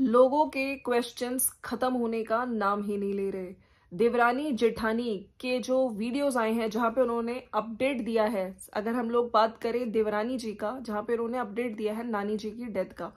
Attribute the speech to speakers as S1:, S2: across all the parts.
S1: लोगों के क्वेश्चंस खत्म होने का नाम ही नहीं ले रहे देवरानी जेठानी के जो वीडियोस आए हैं जहां पे उन्होंने अपडेट दिया है अगर हम लोग बात करें देवरानी जी का जहां पे उन्होंने अपडेट दिया है नानी जी की डेथ का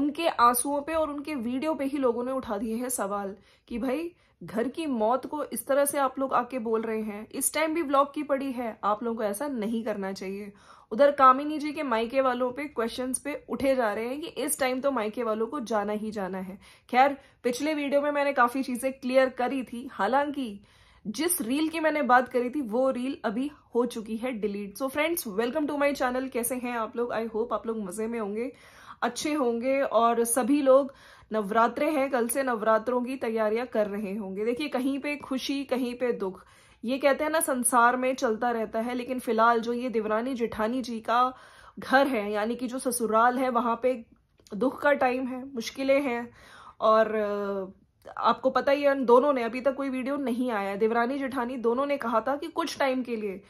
S1: उनके आंसुओं पे और उनके वीडियो पे ही लोगों ने उठा दिए हैं सवाल कि भाई घर की मौत को इस तरह से आप लोग आके बोल रहे हैं इस टाइम भी ब्लॉक की पड़ी है आप लोगों को ऐसा नहीं करना चाहिए उधर कामिनी जी के मायके वालों पे क्वेश्चंस पे उठे जा रहे हैं कि इस टाइम तो मायके वालों को जाना ही जाना है खैर पिछले वीडियो में मैंने काफी चीजें क्लियर करी थी हालांकि जिस रील की मैंने बात करी थी वो रील अभी हो चुकी है delete so friends welcome to my channel कैसे हैं आप लोग आई होप आप लोग मजे में होंगे अच्छे होंगे और सभी लोग नवरात्रे हैं कल से नवरात्रों की तैयारियां कर रहे होंगे देखिए कहीं पे खुशी कहीं पे दुख ये कहते हैं ना संसार में चलता रहता है लेकिन फिलहाल जो ये देवरानी जेठानी जी का घर है यानी कि जो ससुराल है वहां पे दुख का टाइम है मुश्किलें हैं और आपको पता ही है दोनों ने अभी तक कोई वीडियो नहीं आया देवरानी जेठानी दोनों ने कहा था कि कुछ टाइम के लिए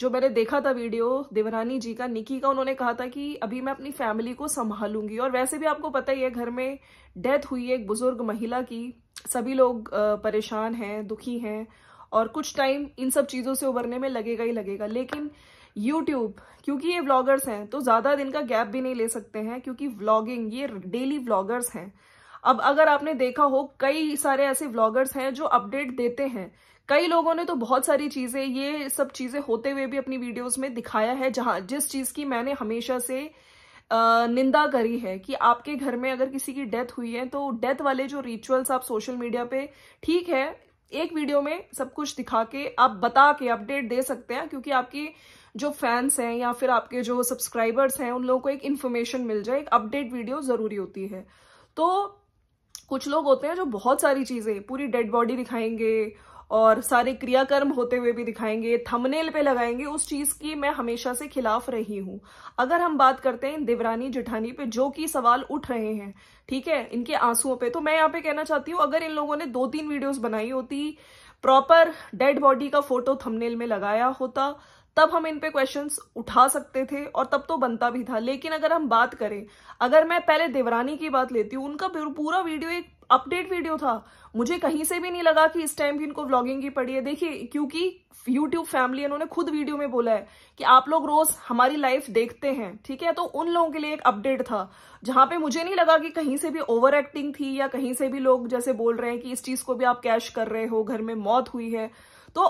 S1: जो मैंने देखा था वीडियो देवरानी जी का निकी का उन्होंने कहा था कि अभी मैं अपनी फैमिली को संभालूंगी और वैसे भी आपको पता ही है घर में डेथ हुई है एक बुजुर्ग महिला की सभी लोग परेशान हैं दुखी हैं और कुछ टाइम इन सब चीज़ों से उबरने में लगेगा ही लगेगा लेकिन यूट्यूब क्योंकि ये व्लॉगर्स हैं तो ज़्यादा दिन का गैप भी नहीं ले सकते हैं क्योंकि व्लॉगिंग ये डेली व्लॉगर्स हैं अब अगर आपने देखा हो कई सारे ऐसे व्लॉगर्स हैं जो अपडेट देते हैं कई लोगों ने तो बहुत सारी चीजें ये सब चीजें होते हुए भी अपनी वीडियोस में दिखाया है जहां जिस चीज की मैंने हमेशा से निंदा करी है कि आपके घर में अगर किसी की डेथ हुई है तो डेथ वाले जो रिचुअल्स आप सोशल मीडिया पे ठीक है एक वीडियो में सब कुछ दिखा के आप बता के अपडेट दे सकते हैं क्योंकि आपकी जो फैंस हैं या फिर आपके जो सब्सक्राइबर्स हैं उन लोगों को एक इन्फॉर्मेशन मिल जाए एक अपडेट वीडियो ज़रूरी होती है तो कुछ लोग होते हैं जो बहुत सारी चीज़ें पूरी डेड बॉडी दिखाएंगे और सारे क्रियाकर्म होते हुए भी दिखाएंगे थंबनेल पे लगाएंगे उस चीज की मैं हमेशा से खिलाफ रही हूं अगर हम बात करते हैं देवरानी जेठानी पे जो कि सवाल उठ रहे हैं ठीक है इनके आंसुओं पे तो मैं यहाँ पे कहना चाहती हूँ अगर इन लोगों ने दो तीन वीडियोस बनाई होती प्रॉपर डेड बॉडी का फोटो थमनेल में लगाया होता तब हम इनपे क्वेश्चन उठा सकते थे और तब तो बनता भी था लेकिन अगर हम बात करें अगर मैं पहले देवरानी की बात लेती हूँ उनका पूरा वीडियो एक अपडेट वीडियो था मुझे कहीं से भी नहीं लगा कि इस टाइम भी इनको व्लॉगिंग की पड़ी है देखिए क्योंकि यूट्यूब फैमिली इन्होंने खुद वीडियो में बोला है कि आप लोग रोज हमारी लाइफ देखते हैं ठीक है तो उन लोगों के लिए एक अपडेट था जहां पे मुझे नहीं लगा कि कहीं से भी ओवर एक्टिंग थी या कहीं से भी लोग जैसे बोल रहे हैं कि इस चीज को भी आप कैश कर रहे हो घर में मौत हुई है तो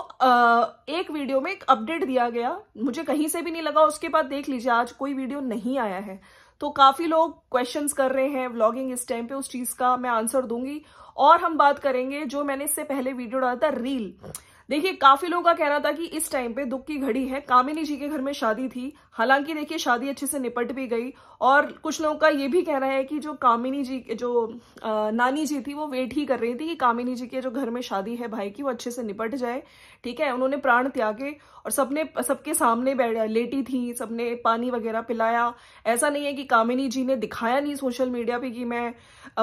S1: एक वीडियो में एक अपडेट दिया गया मुझे कहीं से भी नहीं लगा उसके बाद देख लीजिए आज कोई वीडियो नहीं आया है तो काफी लोग क्वेश्चन कर रहे हैं व्लॉगिंग इस टाइम पे उस चीज का मैं आंसर दूंगी और हम बात करेंगे जो मैंने इससे पहले वीडियो डाला था रील देखिए काफी लोगों का कहना था कि इस टाइम पे दुख की घड़ी है कामिनी जी के घर में शादी थी हालांकि देखिए शादी अच्छे से निपट भी गई और कुछ लोगों का ये भी कहना है कि जो कामिनी जी जो नानी जी थी वो वेट ही कर रही थी कि कामिनी जी के जो घर में शादी है भाई की वो अच्छे से निपट जाए ठीक है उन्होंने प्राण त्यागे और सबने सबके सामने बैठ लेटी थी सबने पानी वगैरह पिलाया ऐसा नहीं है कि कामिनी जी ने दिखाया नहीं सोशल मीडिया पे कि मैं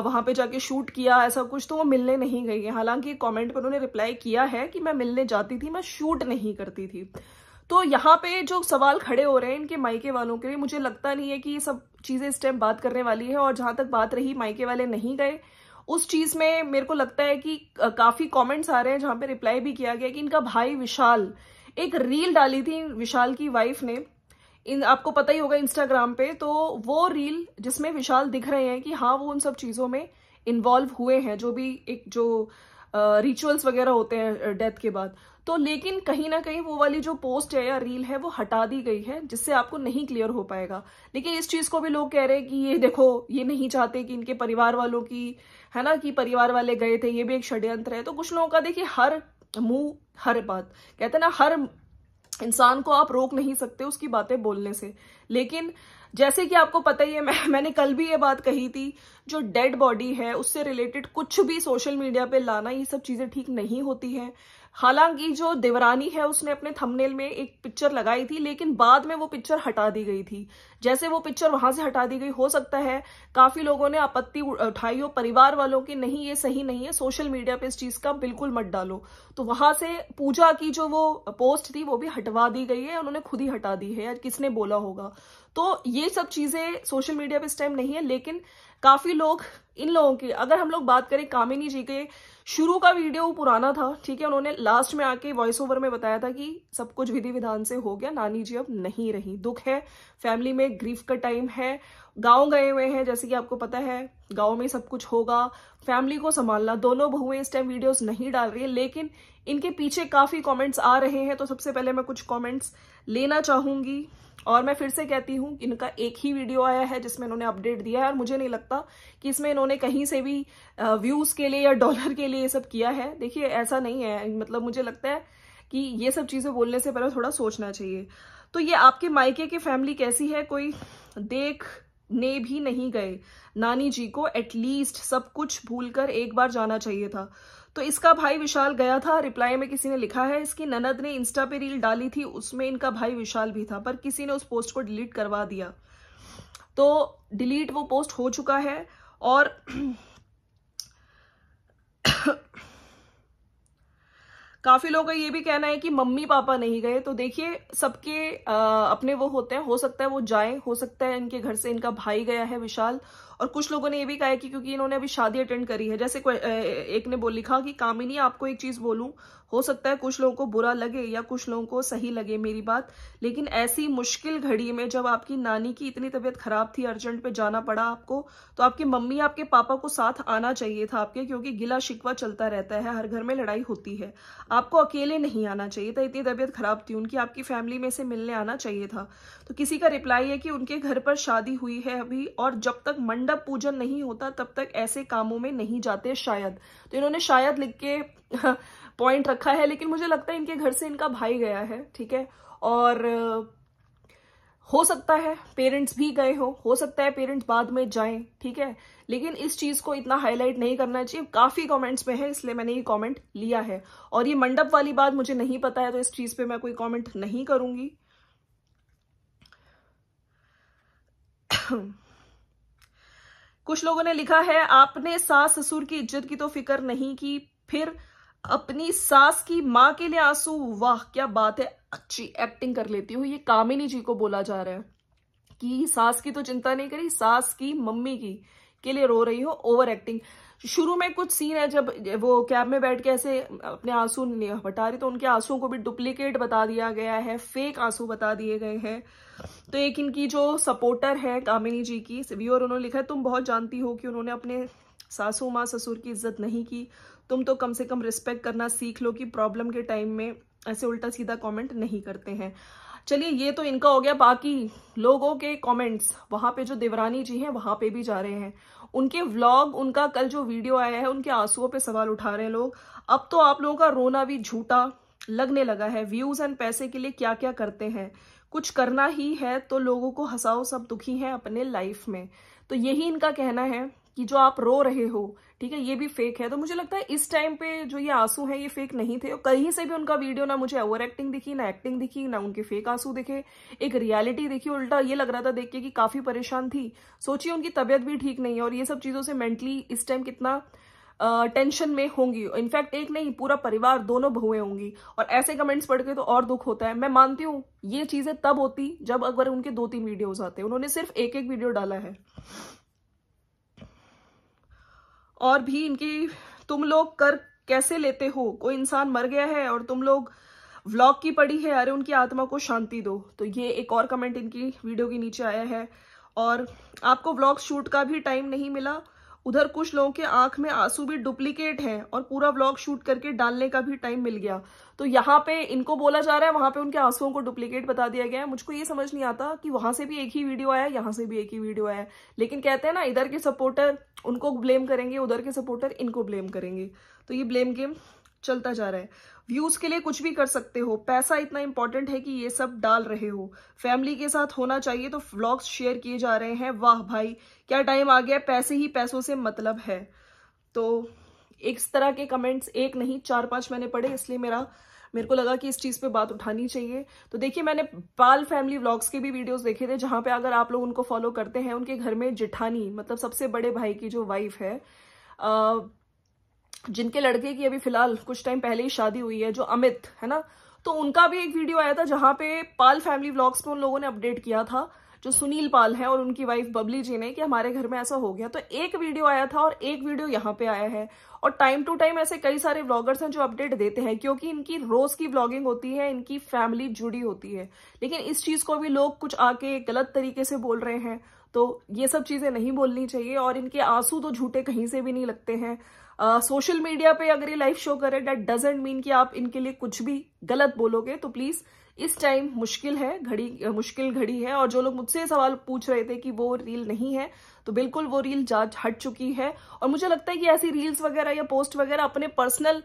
S1: वहां पे जाके शूट किया ऐसा कुछ तो वो मिलने नहीं गई है हालांकि कमेंट पर उन्होंने रिप्लाई किया है कि मैं मिलने मिलने जाती थी मैं शूट नहीं करती थी तो यहाँ पे जो सवाल खड़े हो रहे हैं इनके मायके वालों के लिए मुझे लगता नहीं है कि ये सब चीज़ें इस टाइम बात करने वाली है और जहाँ तक बात रही मायके वाले नहीं गए उस चीज़ में मेरे को लगता है कि काफ़ी कमेंट्स आ रहे हैं जहाँ पे रिप्लाई भी किया गया कि इनका भाई विशाल एक रील डाली थी विशाल की वाइफ ने इन आपको पता ही होगा इंस्टाग्राम पे तो वो रील जिसमें विशाल दिख रहे हैं कि हाँ वो उन सब चीज़ों में इन्वॉल्व हुए हैं जो भी एक जो रिचुअल्स वगैरह होते हैं डेथ के बाद तो लेकिन कहीं ना कहीं वो वाली जो पोस्ट है या रील है वो हटा दी गई है जिससे आपको नहीं क्लियर हो पाएगा लेकिन इस चीज़ को भी लोग कह रहे हैं कि ये देखो ये नहीं चाहते कि इनके परिवार वालों की है ना कि परिवार वाले गए थे ये भी एक षड्यंत्र है तो कुछ लोगों का देखिए हर मुंह हर बात कहते हैं ना हर इंसान को आप रोक नहीं सकते उसकी बातें बोलने से लेकिन जैसे कि आपको पता ही है मैं मैंने कल भी ये बात कही थी जो डेड बॉडी है उससे रिलेटेड कुछ भी सोशल मीडिया पे लाना ये सब चीज़ें ठीक नहीं होती हैं हालांकि जो देवरानी है उसने अपने थंबनेल में एक पिक्चर लगाई थी लेकिन बाद में वो पिक्चर हटा दी गई थी जैसे वो पिक्चर वहां से हटा दी गई हो सकता है काफी लोगों ने आपत्ति उठाई हो परिवार वालों की नहीं ये सही नहीं है सोशल मीडिया पे इस चीज का बिल्कुल मत डालो तो वहां से पूजा की जो वो पोस्ट थी वो भी हटवा दी गई है उन्होंने खुद ही हटा दी है यार किसने बोला होगा तो ये सब चीजें सोशल मीडिया पे इस टाइम नहीं है लेकिन काफी लोग इन लोगों की अगर हम लोग बात करें कामिनी जी के शुरू का वीडियो पुराना था ठीक है उन्होंने लास्ट में आके वॉइस ओवर में बताया था कि सब कुछ विधि विधान से हो गया नानी जी अब नहीं रही दुख है फैमिली में ग्रीफ का टाइम है गांव गए हुए हैं जैसे कि आपको पता है गांव में सब कुछ होगा फैमिली को संभालना दोनों बहुएं इस टाइम वीडियोस नहीं डाल रही है लेकिन इनके पीछे काफी कमेंट्स आ रहे हैं तो सबसे पहले मैं कुछ कमेंट्स लेना चाहूंगी और मैं फिर से कहती हूँ इनका एक ही वीडियो आया है जिसमें इन्होंने अपडेट दिया है और मुझे नहीं लगता कि इसमें इन्होंने कहीं से भी व्यूज़ के लिए या डॉलर के लिए ये सब किया है देखिए ऐसा नहीं है मतलब मुझे लगता है कि ये सब चीज़ें बोलने से पहले थोड़ा सोचना चाहिए तो ये आपके मायके की फैमिली कैसी है कोई देख ने भी नहीं गए नानी जी को एटलीस्ट सब कुछ भूल एक बार जाना चाहिए था तो इसका भाई विशाल गया था रिप्लाई में किसी ने लिखा है इसकी ननद ने इंस्टा पे रील डाली थी उसमें इनका भाई विशाल भी था पर किसी ने उस पोस्ट को डिलीट करवा दिया तो डिलीट वो पोस्ट हो चुका है और काफी लोगों का ये भी कहना है कि मम्मी पापा नहीं गए तो देखिए सबके अपने वो होते हैं हो सकता है वो जाए हो सकता है इनके घर से इनका भाई गया है विशाल और कुछ लोगों ने ये भी कहा है कि क्योंकि इन्होंने अभी शादी अटेंड करी है जैसे एक ने बोल लिखा हाँ, कि कामिनी आपको एक चीज बोलूं हो सकता है कुछ लोगों को बुरा लगे या कुछ लोगों को सही लगे मेरी बात लेकिन ऐसी मुश्किल घड़ी में जब आपकी नानी की इतनी तबीयत खराब थी अर्जेंट पे जाना पड़ा आपको तो आपकी मम्मी आपके पापा को साथ आना चाहिए था आपके क्योंकि गिला शिकवा चलता रहता है हर घर में लड़ाई होती है आपको अकेले नहीं आना चाहिए था इतनी तबीयत खराब थी उनकी आपकी फैमिली में से मिलने आना चाहिए था तो किसी का रिप्लाई है कि उनके घर पर शादी हुई है अभी और जब तक मंडप पूजन नहीं होता तब तक ऐसे कामों में नहीं जाते शायद तो इन्होंने शायद लिख के पॉइंट रखा है लेकिन मुझे लगता है इनके घर से इनका भाई गया है ठीक है और हो सकता है पेरेंट्स भी गए हो हो सकता है पेरेंट्स बाद में जाएं ठीक है लेकिन इस चीज को इतना हाईलाइट नहीं करना चाहिए काफी कमेंट्स में है इसलिए मैंने ये कमेंट लिया है और ये मंडप वाली बात मुझे नहीं पता है तो इस चीज पे मैं कोई कमेंट नहीं करूंगी कुछ लोगों ने लिखा है आपने सास ससुर की इज्जत की तो फिक्र नहीं की फिर अपनी सास की माँ के लिए आंसू वाह क्या बात है अच्छी एक्टिंग कर लेती हूँ ये कामिनी जी को बोला जा रहा है कि सास की तो चिंता नहीं करी सास की मम्मी की के लिए रो रही हो ओवर एक्टिंग शुरू में कुछ सीन है जब वो कैब में बैठ के ऐसे अपने आंसू हटा रही तो उनके आंसुओं को भी डुप्लीकेट बता दिया गया है फेक आंसू बता दिए गए हैं तो एक इनकी जो सपोर्टर है कामिनी जी की व्यूअर उन्होंने लिखा है तुम बहुत जानती हो कि उन्होंने अपने सासू माँ ससुर की इज्जत नहीं की तुम तो कम से कम रिस्पेक्ट करना सीख लो कि प्रॉब्लम के टाइम में ऐसे उल्टा सीधा कमेंट नहीं करते हैं चलिए ये तो इनका हो गया बाकी लोगों के कमेंट्स वहां पे जो देवरानी जी हैं वहां पे भी जा रहे हैं उनके व्लॉग उनका कल जो वीडियो आया है उनके आंसुओं पे सवाल उठा रहे हैं लोग अब तो आप लोगों का रोना भी झूठा लगने लगा है व्यूज एंड पैसे के लिए क्या क्या करते हैं कुछ करना ही है तो लोगों को हंसाओ सब दुखी हैं अपने लाइफ में तो यही इनका कहना है कि जो आप रो रहे हो ठीक है ये भी फेक है तो मुझे लगता है इस टाइम पे जो ये आंसू है ये फेक नहीं थे और कहीं से भी उनका वीडियो ना मुझे ओवर एक्टिंग दिखी ना एक्टिंग दिखी ना उनके फेक आंसू दिखे एक रियलिटी दिखी उल्टा ये लग रहा था देख के कि काफी परेशान थी सोचिए उनकी तबियत भी ठीक नहीं है और ये सब चीजों से मेंटली इस टाइम कितना टेंशन में होंगी इनफैक्ट एक नहीं पूरा परिवार दोनों बहुएं होंगी और ऐसे कमेंट्स पढ़ के तो और दुख होता है मैं मानती हूँ ये चीजें तब होती जब अगर उनके दो तीन वीडियोज आते उन्होंने सिर्फ एक एक वीडियो डाला है और भी इनकी तुम लोग कर कैसे लेते हो कोई इंसान मर गया है और तुम लोग व्लॉग की पड़ी है अरे उनकी आत्मा को शांति दो तो ये एक और कमेंट इनकी वीडियो के नीचे आया है और आपको व्लॉग शूट का भी टाइम नहीं मिला उधर कुछ लोगों के आंख में आंसू भी डुप्लीकेट हैं और पूरा व्लॉग शूट करके डालने का भी टाइम मिल गया तो यहाँ पे इनको बोला जा रहा है वहां पे उनके आंसुओं को डुप्लीकेट बता दिया गया है मुझको ये समझ नहीं आता कि वहां से भी एक ही वीडियो आया यहाँ से भी एक ही वीडियो आया लेकिन कहते हैं ना इधर के सपोर्टर उनको ब्लेम करेंगे उधर के सपोर्टर इनको ब्लेम करेंगे तो ये ब्लेम गेम चलता जा रहा है व्यूज के लिए कुछ भी कर सकते हो पैसा इतना इंपॉर्टेंट है कि ये सब डाल रहे हो फैमिली के साथ होना चाहिए तो व्लॉग्स शेयर किए जा रहे हैं वाह भाई क्या टाइम आ गया पैसे ही पैसों से मतलब है तो इस तरह के कमेंट्स एक नहीं चार पांच मैंने पढ़े इसलिए मेरा मेरे को लगा कि इस चीज़ पे बात उठानी चाहिए तो देखिए मैंने पाल फैमिली व्लॉग्स के भी वीडियोस देखे थे जहां पे अगर आप लोग उनको फॉलो करते हैं उनके घर में जिठानी मतलब सबसे बड़े भाई की जो वाइफ है आ, जिनके लड़के की अभी फिलहाल कुछ टाइम पहले ही शादी हुई है जो अमित है ना तो उनका भी एक वीडियो आया था जहां पे पाल फैमिली व्लॉग्स में उन लोगों ने अपडेट किया था जो सुनील पाल है और उनकी वाइफ बबली जी ने कि हमारे घर में ऐसा हो गया तो एक वीडियो आया था और एक वीडियो यहां पे आया है और टाइम टू टाइम ऐसे कई सारे ब्लॉगर्स हैं जो अपडेट देते हैं क्योंकि इनकी रोज की ब्लॉगिंग होती है इनकी फैमिली जुड़ी होती है लेकिन इस चीज को भी लोग कुछ आके गलत तरीके से बोल रहे हैं तो ये सब चीजें नहीं बोलनी चाहिए और इनके आंसू तो झूठे कहीं से भी नहीं लगते हैं सोशल मीडिया पे अगर ये लाइव शो करे डेट डजेंट मीन कि आप इनके लिए कुछ भी गलत बोलोगे तो प्लीज इस टाइम मुश्किल है घड़ी मुश्किल घड़ी है और जो लोग मुझसे सवाल पूछ रहे थे कि वो रील नहीं है तो बिल्कुल वो रील जा हट चुकी है और मुझे लगता है कि ऐसी रील्स वगैरह या पोस्ट वगैरह अपने पर्सनल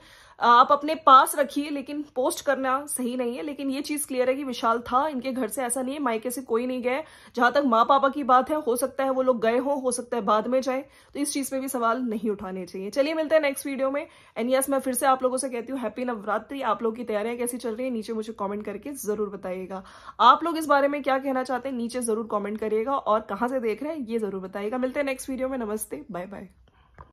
S1: आप अपने पास रखिए लेकिन पोस्ट करना सही नहीं है लेकिन ये चीज क्लियर है कि विशाल था इनके घर से ऐसा नहीं है मायके से कोई नहीं गए जहां तक माँ पापा की बात है हो सकता है वो लोग गए हों हो सकता है बाद में जाए तो इस चीज में भी सवाल नहीं उठाने चाहिए चलिए मिलते हैं नेक्स्ट वीडियो में एंड यस मैं फिर से आप लोगों से कहती हूँ हैप्पी नवरात्रि आप लोग की तैयारियां कैसी चल रही है नीचे मुझे कॉमेंट करके जरूर बताइएगा आप लोग इस बारे में क्या कहना चाहते हैं नीचे जरूर कॉमेंट करिएगा और कहाँ से देख रहे हैं ये जरूर बताइएगा मिलते हैं नेक्स्ट वीडियो में नमस्ते बाय बाय